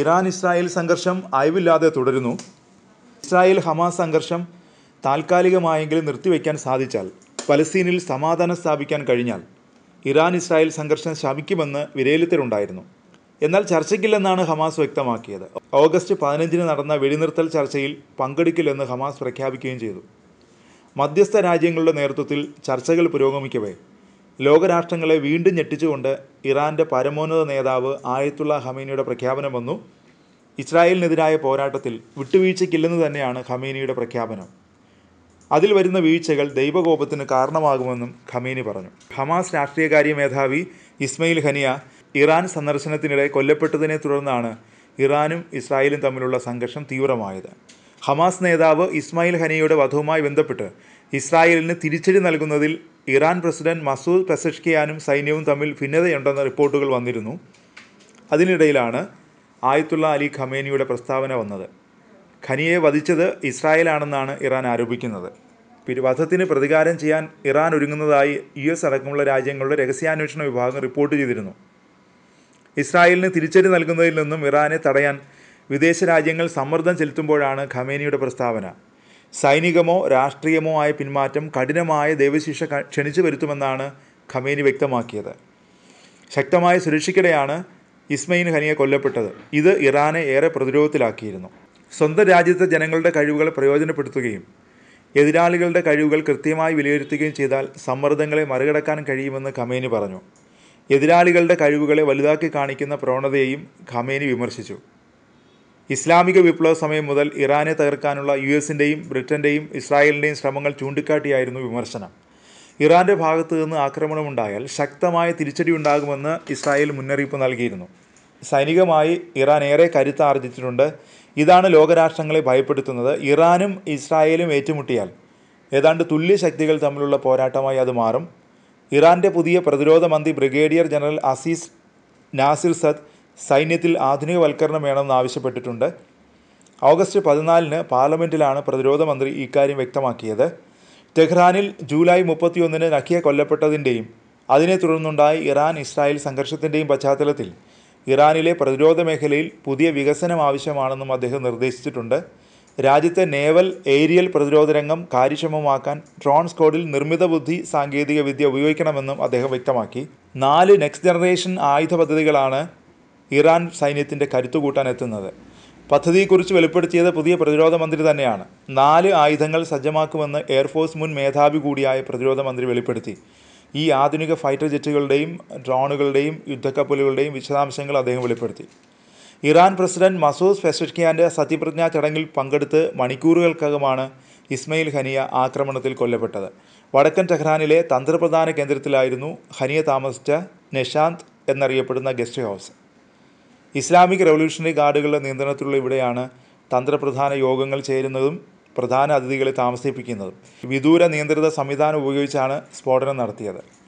Iran Israel സംഘർഷം അയവില്ലാതെ തുടരുന്നു Israel Hamas സംഘർഷം താൽക്കാലികമായെങ്കിലും നിർത്തിവെക്കാൻ സാധിച്ചാൽ പലസ്തീനിൽ സമാധാനം സ്ഥാപിക്കാൻ കഴിഞ്ഞാൽ ഇറാൻ ഇസ്രായേൽ സംഘർഷം ശമിക്കുമെന്ന് വിലയിരുത്തലുണ്ടായിരുന്നു എന്നാൽ ചർച്ചയ്ക്കില്ലെന്നാണ് ഹമാസ് വ്യക്തമാക്കിയത് ഓഗസ്റ്റ് പതിനഞ്ചിന് നടന്ന വെടിനിർത്തൽ ചർച്ചയിൽ പങ്കെടുക്കില്ലെന്ന് ഹമാസ് പ്രഖ്യാപിക്കുകയും ചെയ്തു മധ്യസ്ഥ രാജ്യങ്ങളുടെ നേതൃത്വത്തിൽ ചർച്ചകൾ പുരോഗമിക്കവേ ലോകരാഷ്ട്രങ്ങളെ വീണ്ടും ഞെട്ടിച്ചുകൊണ്ട് ഇറാന്റെ പരമോന്നത നേതാവ് ആയത്തുള്ള ഹമീനിയുടെ പ്രഖ്യാപനം വന്നു ഇസ്രായേലിനെതിരായ പോരാട്ടത്തിൽ വിട്ടുവീഴ്ചയ്ക്കില്ലെന്ന് തന്നെയാണ് ഖമീനിയുടെ പ്രഖ്യാപനം അതിൽ വരുന്ന വീഴ്ചകൾ ദൈവകോപത്തിന് കാരണമാകുമെന്നും ഖമീനി പറഞ്ഞു ഹമാസ് രാഷ്ട്രീയകാര്യ മേധാവി ഇസ്മയിൽ ഖനിയ ഇറാൻ സന്ദർശനത്തിനിടെ കൊല്ലപ്പെട്ടതിനെ തുടർന്നാണ് ഇറാനും ഇസ്രായേലും തമ്മിലുള്ള സംഘർഷം തീവ്രമായത് ഹമാസ് നേതാവ് ഇസ്മായിൽ ഹനിയുടെ വധവുമായി ബന്ധപ്പെട്ട് ഇസ്രായേലിന് തിരിച്ചടി നൽകുന്നതിൽ ഇറാൻ പ്രസിഡന്റ് മസൂദ് പെസഷ്കിയാനും സൈന്യവും തമ്മിൽ ഭിന്നതയുണ്ടെന്ന റിപ്പോർട്ടുകൾ വന്നിരുന്നു അതിനിടയിലാണ് ആയത്തുള്ള അലി ഖമേനിയുടെ പ്രസ്താവന വന്നത് ഖനിയെ വധിച്ചത് ഇസ്രായേലാണെന്നാണ് ഇറാൻ ആരോപിക്കുന്നത് വധത്തിന് പ്രതികാരം ചെയ്യാൻ ഇറാൻ ഒരുങ്ങുന്നതായി യു എസ് അടക്കമുള്ള രാജ്യങ്ങളുടെ രഹസ്യാന്വേഷണ വിഭാഗം റിപ്പോർട്ട് ചെയ്തിരുന്നു ഇസ്രായേലിന് തിരിച്ചടി നൽകുന്നതിൽ നിന്നും ഇറാനെ തടയാൻ വിദേശ രാജ്യങ്ങൾ സമ്മർദ്ദം ചെലുത്തുമ്പോഴാണ് ഖമേനിയുടെ പ്രസ്താവന സൈനികമോ രാഷ്ട്രീയമോ ആയ പിന്മാറ്റം കഠിനമായ ദൈവശിക്ഷ ക്ഷണിച്ചു വരുത്തുമെന്നാണ് ഖമേനി വ്യക്തമാക്കിയത് ശക്തമായ സുരക്ഷയ്ക്കിടെയാണ് ഇസ്മയിൻ ഖനിയ കൊല്ലപ്പെട്ടത് ഇത് ഇറാനെ ഏറെ പ്രതിരോധത്തിലാക്കിയിരുന്നു സ്വന്തം രാജ്യത്തെ ജനങ്ങളുടെ കഴിവുകൾ പ്രയോജനപ്പെടുത്തുകയും എതിരാളികളുടെ കഴിവുകൾ കൃത്യമായി വിലയിരുത്തുകയും ചെയ്താൽ സമ്മർദ്ദങ്ങളെ മറികടക്കാൻ കഴിയുമെന്ന് ഖമേനി പറഞ്ഞു എതിരാളികളുടെ കഴിവുകളെ വലുതാക്കി കാണിക്കുന്ന പ്രവണതയെയും ഖമേനി വിമർശിച്ചു ഇസ്ലാമിക വിപ്ലവ സമയം മുതൽ ഇറാനെ തകർക്കാനുള്ള യു എസിൻ്റെയും ബ്രിട്ടൻ്റെയും ഇസ്രായേലിൻ്റെയും ശ്രമങ്ങൾ ചൂണ്ടിക്കാട്ടിയായിരുന്നു വിമർശനം ഇറാൻ്റെ ഭാഗത്തു നിന്ന് ആക്രമണമുണ്ടായാൽ ശക്തമായ തിരിച്ചടി ഉണ്ടാകുമെന്ന് ഇസ്രായേൽ മുന്നറിയിപ്പ് നൽകിയിരുന്നു സൈനികമായി ഇറാൻ ഏറെ കരുത്താർജിച്ചിട്ടുണ്ട് ഇതാണ് ലോകരാഷ്ട്രങ്ങളെ ഭയപ്പെടുത്തുന്നത് ഇറാനും ഇസ്രായേലും ഏറ്റുമുട്ടിയാൽ ഏതാണ്ട് തുല്യ ശക്തികൾ തമ്മിലുള്ള പോരാട്ടമായി അത് മാറും ഇറാൻ്റെ പുതിയ പ്രതിരോധ മന്ത്രി brigadier general Aziz Nasirzadeh സൈന്യത്തിൽ ആധുനികവൽക്കരണം വേണമെന്ന് ആവശ്യപ്പെട്ടിട്ടുണ്ട് ഓഗസ്റ്റ് പതിനാലിന് പാർലമെൻറ്റിലാണ് പ്രതിരോധ മന്ത്രി ഇക്കാര്യം വ്യക്തമാക്കിയത് ടെഹ്റാനിൽ ജൂലൈ മുപ്പത്തിയൊന്നിന് നഖിയ കൊല്ലപ്പെട്ടതിൻ്റെയും അതിനെ തുടർന്നുണ്ടായ ഇറാൻ ഇസ്രായേൽ സംഘർഷത്തിൻ്റെയും പശ്ചാത്തലത്തിൽ ഇറാനിലെ പ്രതിരോധ മേഖലയിൽ പുതിയ വികസനം ആവശ്യമാണെന്നും അദ്ദേഹം നിർദ്ദേശിച്ചിട്ടുണ്ട് രാജ്യത്തെ നേവൽ ഏരിയൽ പ്രതിരോധ രംഗം കാര്യക്ഷമമാക്കാൻ ഡ്രോൺ സ്കോഡിൽ നിർമ്മിത ബുദ്ധി സാങ്കേതികവിദ്യ ഉപയോഗിക്കണമെന്നും അദ്ദേഹം വ്യക്തമാക്കി നാല് നെക്സ്റ്റ് ജനറേഷൻ ആയുധ പദ്ധതികളാണ് ഇറാൻ സൈന്യത്തിൻ്റെ കരുത്തു കൂട്ടാൻ എത്തുന്നത് പദ്ധതിയെക്കുറിച്ച് വെളിപ്പെടുത്തിയത് പുതിയ പ്രതിരോധ മന്ത്രി തന്നെയാണ് നാല് ആയുധങ്ങൾ സജ്ജമാക്കുമെന്ന് എയർഫോഴ്സ് മുൻ മേധാവി കൂടിയായ പ്രതിരോധ മന്ത്രി വെളിപ്പെടുത്തി ഈ ആധുനിക ഫൈറ്റർ ജെറ്റുകളുടെയും ഡ്രോണുകളുടെയും യുദ്ധക്കപ്പലുകളുടെയും വിശദാംശങ്ങൾ അദ്ദേഹം വെളിപ്പെടുത്തി ഇറാൻ പ്രസിഡന്റ് മസൂദ് ഫെസഷ്കിയാൻ്റെ സത്യപ്രതിജ്ഞാ ചടങ്ങിൽ പങ്കെടുത്ത് മണിക്കൂറുകൾക്കകമാണ് ഇസ്മയിൽ ഹനിയ ആക്രമണത്തിൽ കൊല്ലപ്പെട്ടത് വടക്കൻ ടെഹ്റാനിലെ തന്ത്രപ്രധാന കേന്ദ്രത്തിലായിരുന്നു ഹനിയ താമസിച്ച നിഷാന്ത് എന്നറിയപ്പെടുന്ന ഗസ്റ്റ് ഹൗസ് ഇസ്ലാമിക് റവല്യൂഷണറി ഗാർഡുകളുടെ നിയന്ത്രണത്തിലുള്ള ഇവിടെയാണ് തന്ത്രപ്രധാന യോഗങ്ങൾ ചേരുന്നതും പ്രധാന അതിഥികളെ താമസിപ്പിക്കുന്നതും വിദൂര നിയന്ത്രിത സംവിധാനം ഉപയോഗിച്ചാണ് സ്ഫോടനം നടത്തിയത്